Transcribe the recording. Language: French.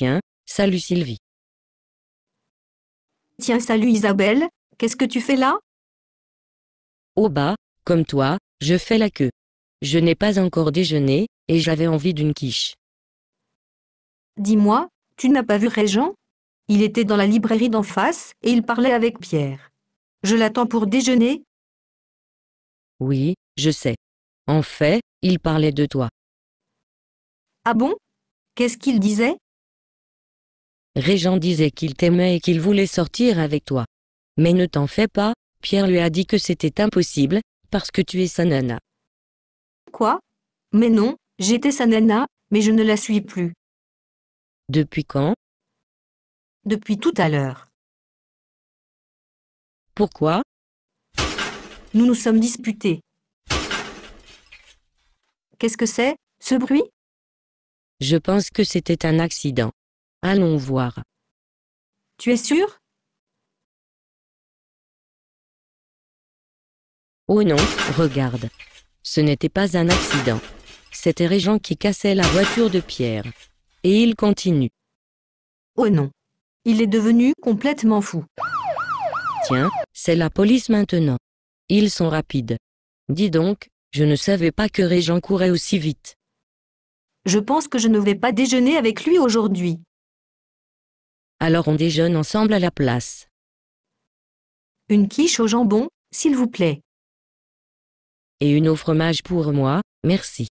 Tiens, salut Sylvie. Tiens, salut Isabelle, qu'est-ce que tu fais là Au bas, comme toi, je fais la queue. Je n'ai pas encore déjeuné, et j'avais envie d'une quiche. Dis-moi, tu n'as pas vu Régent Il était dans la librairie d'en face, et il parlait avec Pierre. Je l'attends pour déjeuner Oui, je sais. En fait, il parlait de toi. Ah bon Qu'est-ce qu'il disait Régent disait qu'il t'aimait et qu'il voulait sortir avec toi. Mais ne t'en fais pas, Pierre lui a dit que c'était impossible, parce que tu es sa nana. Quoi Mais non, j'étais sa nana, mais je ne la suis plus. Depuis quand Depuis tout à l'heure. Pourquoi Nous nous sommes disputés. Qu'est-ce que c'est, ce bruit Je pense que c'était un accident. Allons voir. Tu es sûr Oh non, regarde. Ce n'était pas un accident. C'était Régent qui cassait la voiture de Pierre. Et il continue. Oh non. Il est devenu complètement fou. Tiens, c'est la police maintenant. Ils sont rapides. Dis donc, je ne savais pas que Régent courait aussi vite. Je pense que je ne vais pas déjeuner avec lui aujourd'hui. Alors on déjeune ensemble à la place. Une quiche au jambon, s'il vous plaît. Et une au fromage pour moi, merci.